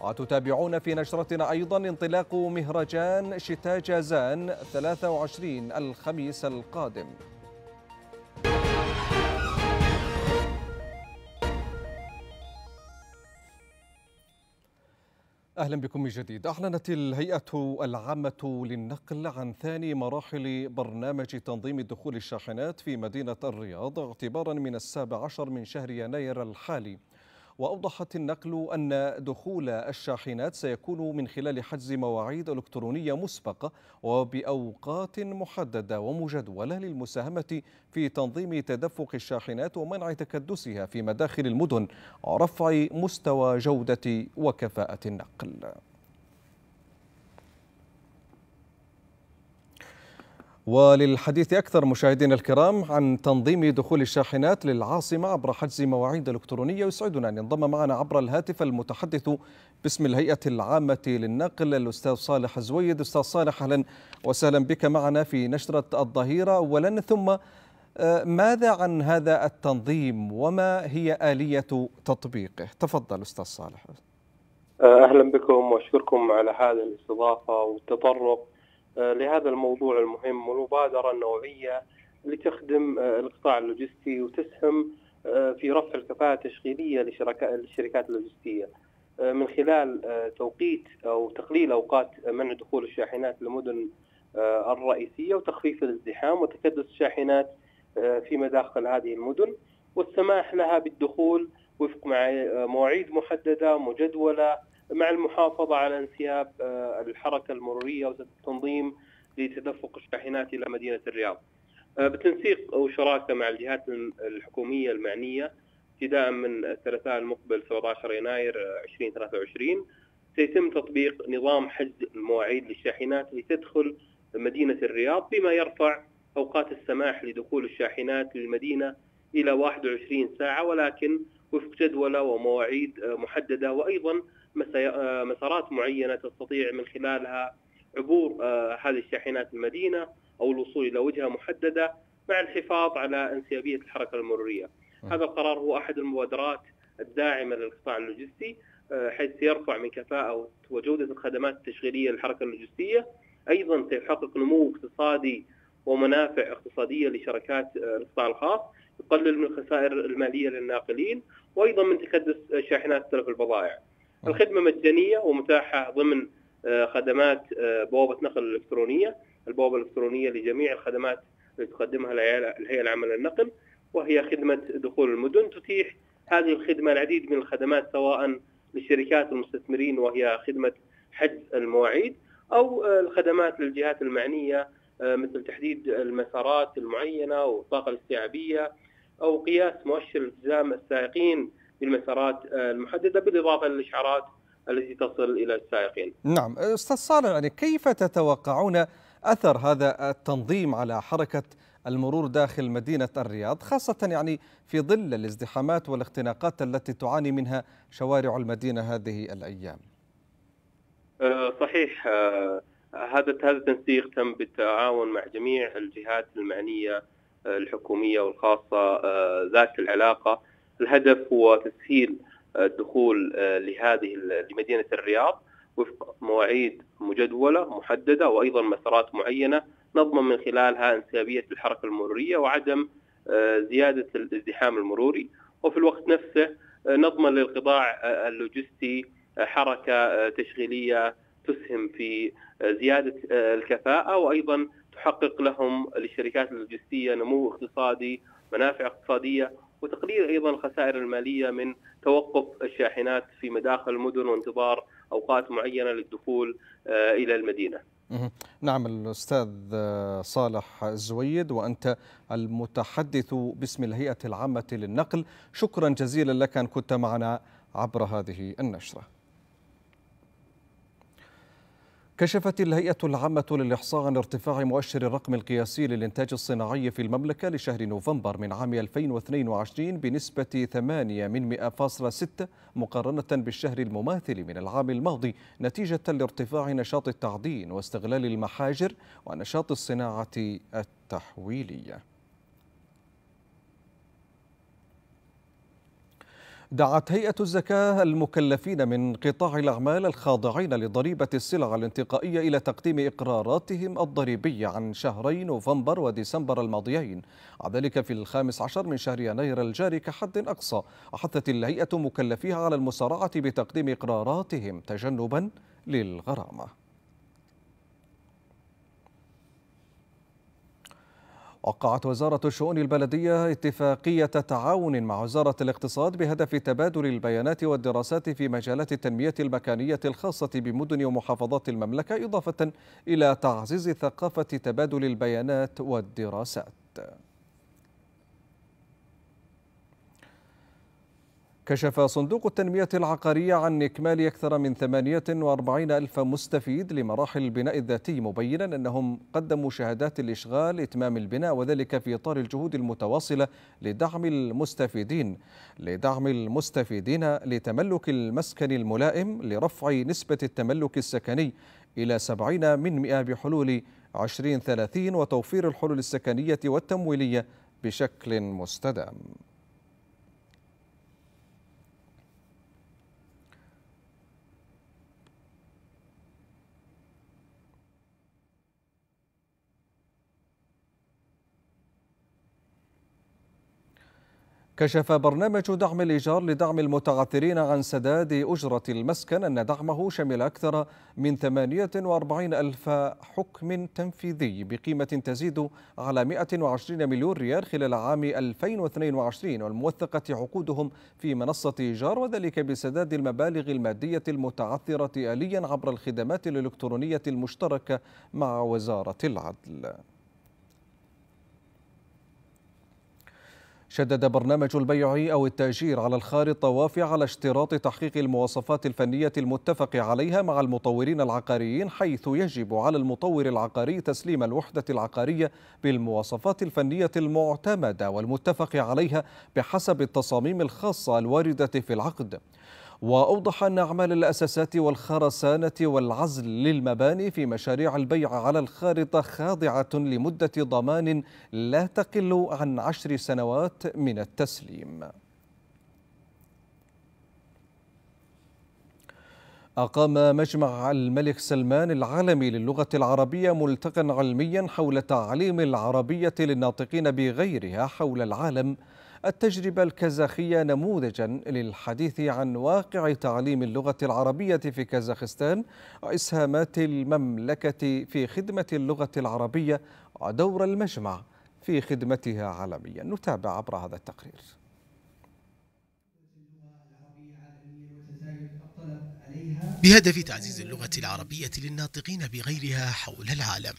وتتابعون في نشرتنا أيضا انطلاق مهرجان شتاء جازان 23 الخميس القادم أهلا بكم من جديد أعلنت الهيئة العامة للنقل عن ثاني مراحل برنامج تنظيم دخول الشاحنات في مدينة الرياض اعتبارا من السابع عشر من شهر يناير الحالي وأوضحت النقل أن دخول الشاحنات سيكون من خلال حجز مواعيد إلكترونية مسبقة وبأوقات محددة ومجدولة للمساهمة في تنظيم تدفق الشاحنات ومنع تكدسها في مداخل المدن ورفع مستوى جودة وكفاءة النقل وللحديث أكثر مشاهدينا الكرام عن تنظيم دخول الشاحنات للعاصمة عبر حجز مواعيد إلكترونية يسعدنا أن ينضم معنا عبر الهاتف المتحدث باسم الهيئة العامة للنقل الأستاذ صالح زويد أستاذ صالح أهلا وسهلا بك معنا في نشرة الظهيرة أولا ثم آه، ماذا عن هذا التنظيم وما هي آلية تطبيقه تفضل أستاذ صالح آه، أهلا بكم وأشكركم على هذه الاستضافة والتطرق آه، لهذا الموضوع المهم والمبادرة النوعية لتخدم آه، القطاع اللوجستي وتسهم آه، في رفع الكفاءة التشغيلية للشركات اللوجستية من خلال توقيت أو تقليل أوقات منع دخول الشاحنات للمدن الرئيسية وتخفيف الازدحام وتكدس الشاحنات في مداخل هذه المدن والسماح لها بالدخول وفق مواعيد محددة مجدولة مع المحافظة على انسياب آه، الحركة المرورية والتنظيم لتدفق الشاحنات إلى مدينة الرياض آه، بتنسيق وشراكة مع الجهات الحكومية المعنية ابتداء من الثلاثاء المقبل 17 يناير 2023 آه، سيتم تطبيق نظام حجز المواعيد للشاحنات لتدخل مدينة الرياض بما يرفع أوقات السماح لدخول الشاحنات للمدينة إلى 21 ساعة ولكن وفق جدولة ومواعيد محددة وأيضا آه، مسارات معينة تستطيع من خلالها عبور آه، هذه الشاحنات المدينة أو الوصول إلى وجهة محددة مع الحفاظ على انسيابية الحركة المرورية هذا القرار هو أحد المبادرات الداعمة للقطاع اللوجستي آه، حيث سيرفع من كفاءة وجودة الخدمات التشغيلية للحركة اللوجستية أيضا سيحقق نمو اقتصادي ومنافع اقتصادية لشركات القطاع الخاص يقلل من الخسائر المالية للناقلين وأيضا من تكدس شاحنات تلف البضائع آه. الخدمه مجانيه ومتاحه ضمن آه، خدمات آه، بوابه نقل الالكترونيه، البوابه الالكترونيه لجميع الخدمات اللي تقدمها الهيئه العامه للنقل وهي خدمه دخول المدن تتيح هذه الخدمه العديد من الخدمات سواء للشركات المستثمرين وهي خدمه حجز المواعيد او الخدمات للجهات المعنيه مثل تحديد المسارات المعينه والطاقه الاستيعابيه او قياس مؤشر التزام السائقين بالمسارات المحدده بالاضافه للاشعارات التي تصل الى السائقين. نعم، استاذ صالح يعني كيف تتوقعون اثر هذا التنظيم على حركه المرور داخل مدينه الرياض خاصه يعني في ظل الازدحامات والاختناقات التي تعاني منها شوارع المدينه هذه الايام. أه، صحيح أه، هذا هذا التنسيق تم بالتعاون مع جميع الجهات المعنيه أه، الحكوميه والخاصه ذات العلاقه الهدف هو تسهيل آه، الدخول آه، لهذه لمدينة الرياض وفق مواعيد مجدولة محددة وأيضا مسارات معينة نضمن من خلالها انسيابية الحركة المرورية وعدم آه، زيادة الازدحام المروري وفي الوقت نفسه نضمن للقطاع اللوجستي حركة تشغيلية تسهم في زيادة الكفاءة وأيضا تحقق لهم للشركات اللوجستية نمو اقتصادي منافع اقتصادية وتقليل أيضا الخسائر المالية من توقف الشاحنات في مداخل المدن وانتظار أوقات معينة للدخول آه، إلى المدينة نعم الأستاذ آه، صالح الزويد وأنت المتحدث باسم الهيئة العامة للنقل شكرا جزيلا لك أن كنت معنا عبر هذه النشرة كشفت الهيئة العامة للإحصاء عن ارتفاع مؤشر الرقم القياسي للإنتاج الصناعي في المملكة لشهر نوفمبر من عام 2022 بنسبة 8 من 100.6 مقارنة بالشهر المماثل من العام الماضي نتيجة لارتفاع نشاط التعدين واستغلال المحاجر ونشاط الصناعة التحويلية دعت هيئة الزكاة المكلفين من قطاع الأعمال الخاضعين لضريبة السلع الانتقائية إلى تقديم إقراراتهم الضريبية عن شهري نوفمبر وديسمبر الماضيين وذلك في الخامس عشر من شهر يناير الجاري كحد أقصى أحثت الهيئة مكلفيها على المسارعة بتقديم إقراراتهم تجنبا للغرامة وقعت وزارة الشؤون البلدية اتفاقية تعاون مع وزارة الاقتصاد بهدف تبادل البيانات والدراسات في مجالات التنمية المكانية الخاصة بمدن ومحافظات المملكة إضافة إلى تعزيز ثقافة تبادل البيانات والدراسات. كشف صندوق التنمية العقارية عن إكمال أكثر من 48 ألف مستفيد لمراحل البناء الذاتي مبينا أنهم قدموا شهادات الإشغال إتمام البناء وذلك في إطار الجهود المتواصلة لدعم المستفيدين لدعم المستفيدين لتملك المسكن الملائم لرفع نسبة التملك السكني إلى 70 من 100 بحلول 2030 وتوفير الحلول السكنية والتمويلية بشكل مستدام كشف برنامج دعم الإيجار لدعم المتعثرين عن سداد أجرة المسكن أن دعمه شمل أكثر من 48 ألف حكم تنفيذي بقيمة تزيد على 120 مليون ريال خلال عام 2022 والموثقة عقودهم في منصة إيجار وذلك بسداد المبالغ المادية المتعثرة آليا عبر الخدمات الإلكترونية المشتركة مع وزارة العدل شدد برنامج البيع أو التأجير على الخارطة وافع على اشتراط تحقيق المواصفات الفنية المتفق عليها مع المطورين العقاريين حيث يجب على المطور العقاري تسليم الوحدة العقارية بالمواصفات الفنية المعتمدة والمتفق عليها بحسب التصاميم الخاصة الواردة في العقد وأوضح أن أعمال الأساسات والخرسانة والعزل للمباني في مشاريع البيع على الخارطة خاضعة لمدة ضمان لا تقل عن عشر سنوات من التسليم أقام مجمع الملك سلمان العالمي للغة العربية ملتقى علميا حول تعليم العربية للناطقين بغيرها حول العالم التجربة الكازاخية نموذجا للحديث عن واقع تعليم اللغة العربية في كازاخستان وإسهامات المملكة في خدمة اللغة العربية ودور المجمع في خدمتها عالميا نتابع عبر هذا التقرير بهدف تعزيز اللغة العربية للناطقين بغيرها حول العالم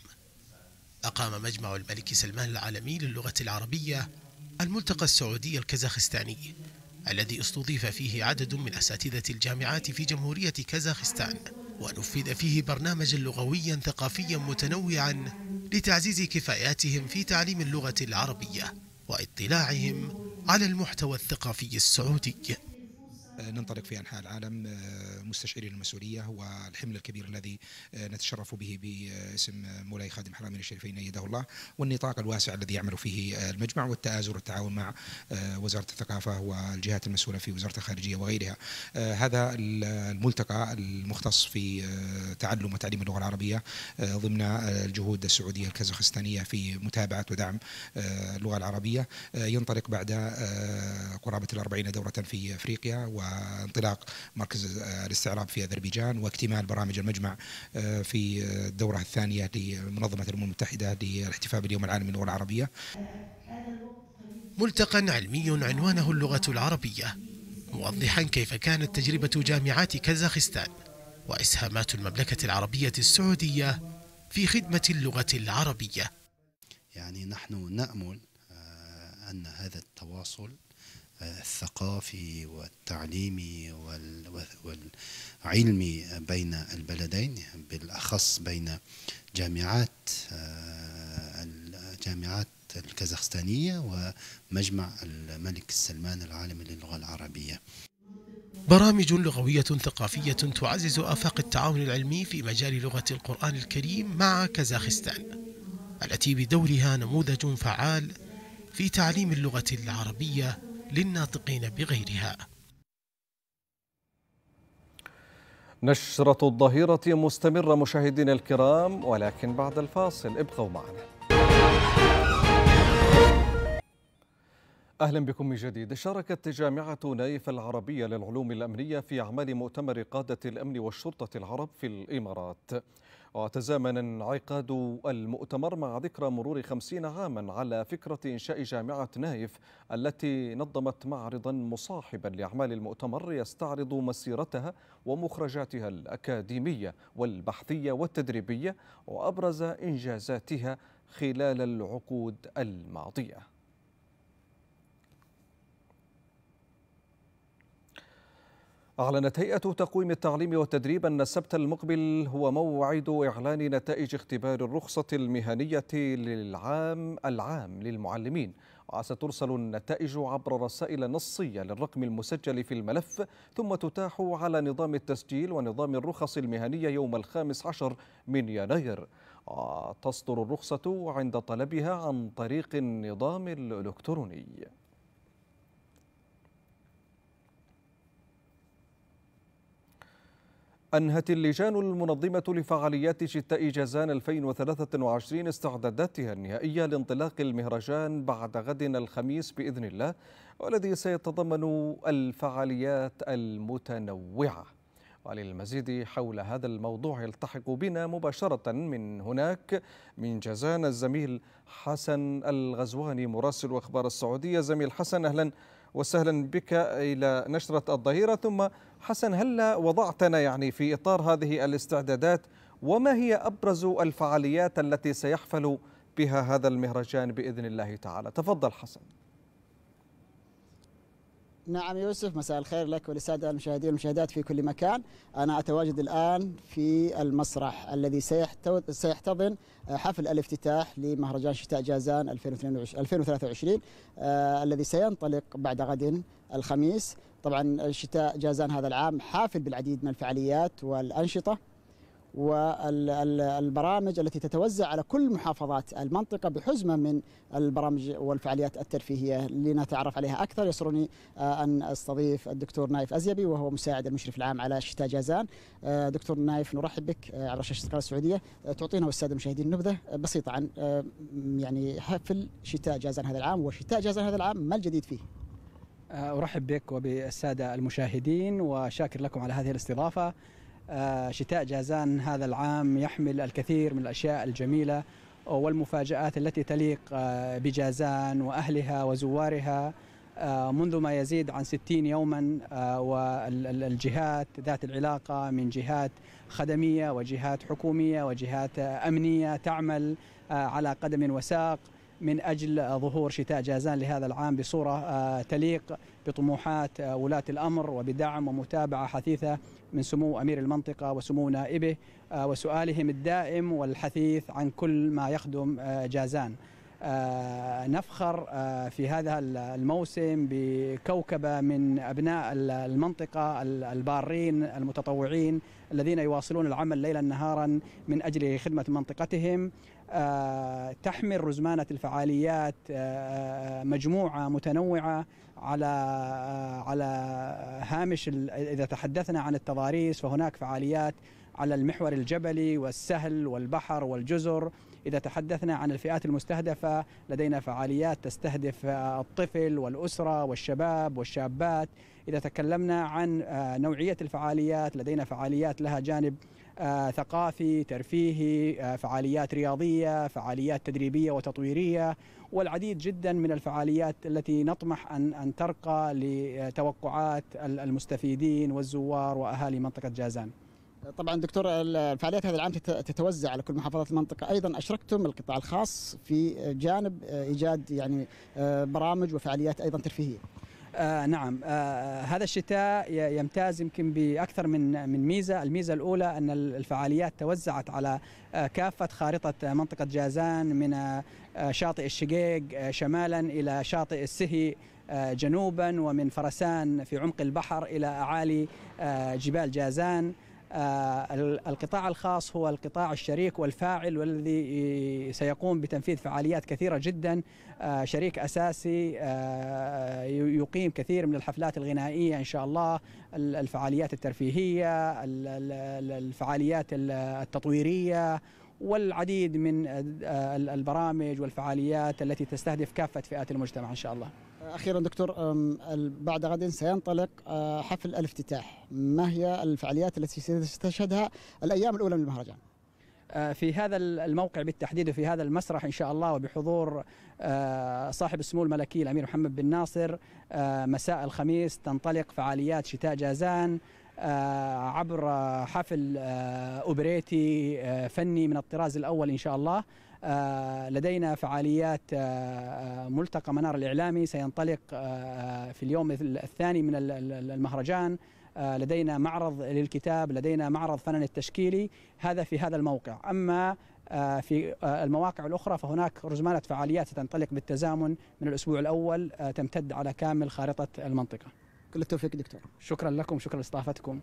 أقام مجمع الملك سلمان العالمي للغة العربية الملتقى السعودي الكازاخستاني الذي استضيف فيه عدد من أساتذة الجامعات في جمهورية كازاخستان ونفذ فيه برنامجا لغويا ثقافيا متنوعا لتعزيز كفاياتهم في تعليم اللغة العربية واطلاعهم على المحتوى الثقافي السعودي آه، ننطلق في انحاء العالم آه، مستشعرين المسؤوليه والحمل الكبير الذي آه، نتشرف به باسم مولاي خادم الحرمين الشريفين ايده الله والنطاق الواسع الذي يعمل فيه المجمع والتآزر والتعاون مع وزاره الثقافه والجهات المسؤوله في وزاره الخارجيه وغيرها. هذا الملتقى المختص في تعلم وتعليم اللغه العربيه ضمن الجهود السعوديه الكازاخستانيه في متابعه ودعم اللغه العربيه ينطلق بعد قرابه الأربعين دورة في أفريقيا و وانطلاق مركز آه، الاستعراب في أذربيجان واكتمال برامج المجمع آه، في آه، الدورة الثانية لمنظمة الأمم المتحدة للاحتفاء باليوم العالمي للغة العربية ملتقى علمي عنوانه اللغة العربية موضحا كيف كانت تجربة جامعات كازاخستان وإسهامات المملكة العربية السعودية في خدمة اللغة العربية يعني نحن نأمل أن هذا التواصل الثقافي والتعليمي والعلمي بين البلدين بالأخص بين جامعات آه، الجامعات الكازاخستانية ومجمع الملك سلمان العالمي للغة العربية برامج لغوية ثقافية تعزز آفاق التعاون العلمي في مجال لغة القرآن الكريم مع كازاخستان التي بدورها نموذج فعال في تعليم اللغة العربية للناطقين بغيرها نشرة الظهيرة مستمرة مشاهدينا الكرام ولكن بعد الفاصل ابقوا معنا أهلا بكم من جديد شاركت جامعة نايف العربية للعلوم الأمنية في أعمال مؤتمر قادة الأمن والشرطة العرب في الإمارات وتزامن انعقاد المؤتمر مع ذكرى مرور خمسين عاما على فكرة إنشاء جامعة نايف التي نظمت معرضا مصاحبا لأعمال المؤتمر يستعرض مسيرتها ومخرجاتها الأكاديمية والبحثية والتدريبية وأبرز إنجازاتها خلال العقود الماضية أعلنت هيئة تقويم التعليم والتدريب أن السبت المقبل هو موعد إعلان نتائج اختبار الرخصة المهنية للعام العام للمعلمين وسترسل النتائج عبر رسائل نصية للرقم المسجل في الملف ثم تتاح على نظام التسجيل ونظام الرخص المهنية يوم الخامس عشر من يناير تصدر الرخصة عند طلبها عن طريق النظام الإلكتروني أنهت اللجان المنظمة لفعاليات شتاء جازان 2023 استعداداتها النهائية لانطلاق المهرجان بعد غد الخميس بإذن الله والذي سيتضمن الفعاليات المتنوعة وللمزيد حول هذا الموضوع يلتحق بنا مباشرة من هناك من جازان الزميل حسن الغزواني مراسل أخبار السعودية زميل حسن أهلا وسهلا بك إلى نشرة الظهيرة ثم حسن هل وضعتنا يعني في إطار هذه الاستعدادات وما هي أبرز الفعاليات التي سيحفل بها هذا المهرجان بإذن الله تعالى تفضل حسن نعم يوسف مساء الخير لك وللسادة المشاهدين والمشاهدات في كل مكان أنا أتواجد الآن في المسرح الذي سيحتضن آه، حفل الافتتاح لمهرجان شتاء جازان 2023 آه، الذي سينطلق بعد غد الخميس طبعا شتاء جازان هذا العام حافل بالعديد من الفعاليات والأنشطة والبرامج التي تتوزع على كل محافظات المنطقة بحزمة من البرامج والفعاليات الترفيهية لنتعرف عليها أكثر يسرني آه، أن أستضيف الدكتور نايف أزيبي وهو مساعد المشرف العام على شتاء جازان آه، دكتور نايف نرحب بك آه، عبر شاشة القناة السعودية تعطينا والسادة المشاهدين نبذة بسيطة عن يعني حفل شتاء جازان هذا العام وشتاء جازان هذا العام ما الجديد فيه؟ أرحب بك وبالسادة المشاهدين وشاكر لكم على هذه الاستضافة آه، شتاء جازان هذا العام يحمل الكثير من الأشياء الجميلة آه، والمفاجآت التي تليق آه، بجازان وأهلها وزوارها منذ ما يزيد عن 60 يوما والجهات ذات العلاقة من جهات خدمية وجهات حكومية وجهات أمنية تعمل على قدم وساق من أجل ظهور شتاء جازان لهذا العام بصورة آه، تليق بطموحات آه، ولاة الأمر وبدعم ومتابعة حثيثة من سمو أمير المنطقة وسمو نائبه آه، وسؤالهم الدائم والحثيث عن كل ما يخدم جازان نفخر في هذا الموسم بكوكبة من أبناء المنطقة البارين المتطوعين الذين يواصلون العمل ليلا نهارا من أجل خدمة منطقتهم آه، تحمل رزمانة الفعاليات آه، آه، مجموعة متنوعة على على هامش إذا تحدثنا عن التضاريس فهناك فعاليات على المحور الجبلي والسهل والبحر والجزر إذا تحدثنا عن الفئات المستهدفة لدينا فعاليات تستهدف الطفل والأسرة والشباب والشابات إذا تكلمنا عن نوعية الفعاليات لدينا فعاليات لها جانب آه، ثقافي ترفيهي آه، فعاليات رياضية فعاليات تدريبية وتطويرية والعديد جدا من الفعاليات التي نطمح أن, أن ترقى لتوقعات المستفيدين والزوار وأهالي منطقة جازان طبعا دكتور الفعاليات هذا العام تتوزع على كل محافظات المنطقه ايضا اشركتم القطاع الخاص في جانب آه، ايجاد يعني برامج وفعاليات ايضا ترفيهيه آه نعم آه, آه، هذا الشتاء يمتاز يمكن باكثر من من ميزه، الميزه الاولى ان الفعاليات توزعت على آه كافه خارطه منطقه جازان من آه, آه، شاطئ الشقيق آه شمالا الى شاطئ السهي آه، جنوبا ومن فرسان في عمق البحر الى اعالي جبال جازان آه، القطاع الخاص هو القطاع الشريك والفاعل والذي سيقوم بتنفيذ فعاليات كثيرة جدا آه، شريك أساسي آه، يقيم كثير من الحفلات الغنائية إن شاء الله الفعاليات الترفيهية الفعاليات التطويرية والعديد من البرامج والفعاليات التي تستهدف كافة فئات المجتمع إن شاء الله أخيرا دكتور بعد غد سينطلق آه، حفل الافتتاح ما هي الفعاليات التي ستشهدها الأيام الأولى من المهرجان؟ آه، في هذا الموقع بالتحديد وفي هذا المسرح ان شاء الله وبحضور آه، صاحب السمو الملكي الامير محمد بن ناصر مساء الخميس تنطلق فعاليات شتاء جازان عبر حفل اوبريتي فني من الطراز الاول ان شاء الله آه، لدينا فعاليات آه، آه، ملتقى منار الإعلامي سينطلق في اليوم الثاني من المهرجان لدينا معرض للكتاب لدينا معرض فنن التشكيلي هذا في هذا الموقع أما في المواقع الأخرى فهناك رزمانة فعاليات ستنطلق بالتزامن من الأسبوع الأول تمتد على كامل خارطة المنطقة كل التوفيق دكتور شكرا لكم شكرا لاستضافتكم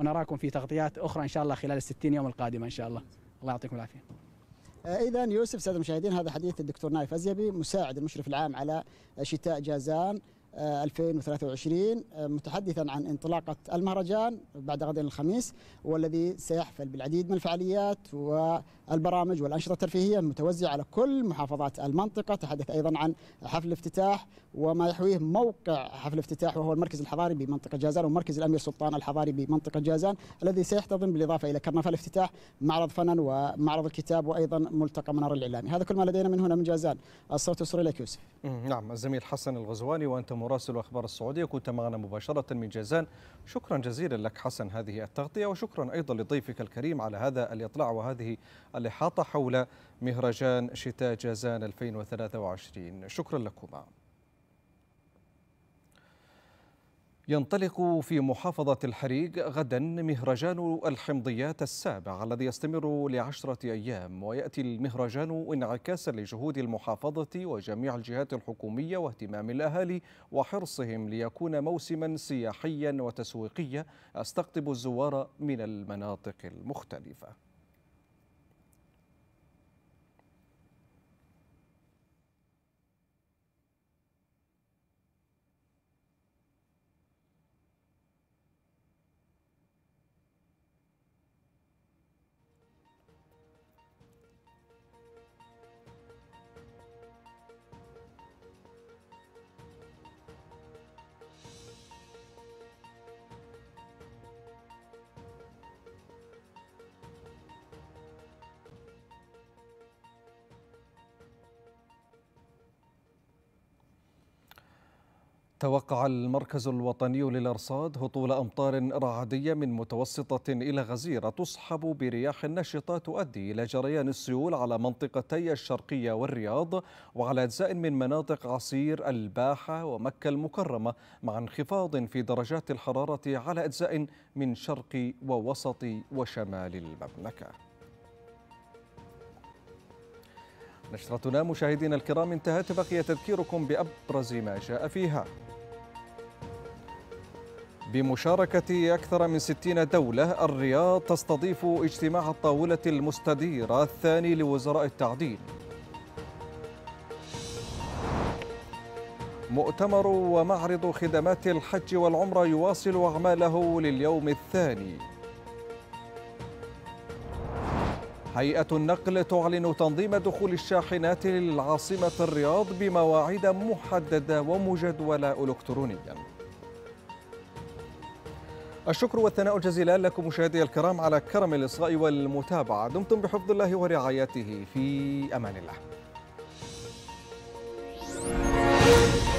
ونراكم في تغطيات أخرى إن شاء الله خلال الستين يوم القادمة إن شاء الله الله يعطيكم العافية آه، اذا يوسف ساده المشاهدين هذا حديث الدكتور نايف ازيبي مساعد المشرف العام على شتاء جازان 2023 آه، آه، متحدثا عن انطلاقة المهرجان بعد غد الخميس والذي سيحفل بالعديد من الفعاليات والبرامج والأنشطة الترفيهية المتوزعة على كل محافظات المنطقة تحدث أيضا عن حفل الافتتاح وما يحويه موقع حفل الافتتاح وهو المركز الحضاري بمنطقة جازان ومركز الأمير سلطان الحضاري بمنطقة جازان الذي سيحتضن بالإضافة إلى كرنفال افتتاح معرض فنن ومعرض الكتاب وأيضا ملتقى منار الإعلامي هذا كل ما لدينا من هنا من جازان الصوت يصل إليك يوسف نعم الزميل حسن الغزواني وأنتم مراسل أخبار السعودية كنت معنا مباشرة من جازان شكرا جزيلا لك حسن هذه التغطية وشكرا أيضا لضيفك الكريم على هذا الإطلاع وهذه الإحاطة حول مهرجان شتاء جازان 2023 شكرا لكما ينطلق في محافظة الحريق غدا مهرجان الحمضيات السابع الذي يستمر لعشرة أيام ويأتي المهرجان انعكاسا لجهود المحافظة وجميع الجهات الحكومية واهتمام الأهالي وحرصهم ليكون موسما سياحيا وتسويقيا استقطب الزوار من المناطق المختلفة توقع المركز الوطني للأرصاد هطول أمطار رعدية من متوسطة إلى غزيرة تصحب برياح نشطة تؤدي إلى جريان السيول على منطقتي الشرقية والرياض وعلى أجزاء من مناطق عصير الباحة ومكة المكرمة مع انخفاض في درجات الحرارة على أجزاء من شرق ووسط وشمال المملكة نشرتنا مشاهدينا الكرام انتهت بقي تذكيركم بأبرز ما جاء فيها بمشاركة أكثر من 60 دولة الرياض تستضيف اجتماع الطاولة المستديرة الثاني لوزراء التعديل مؤتمر ومعرض خدمات الحج والعمرة يواصل أعماله لليوم الثاني هيئة النقل تعلن تنظيم دخول الشاحنات للعاصمة الرياض بمواعيد محددة ومجدولة إلكترونياً الشكر والثناء الجزيلان لكم مشاهدي الكرام على كرم الإصغاء والمتابعة دمتم بحفظ الله ورعايته في أمان الله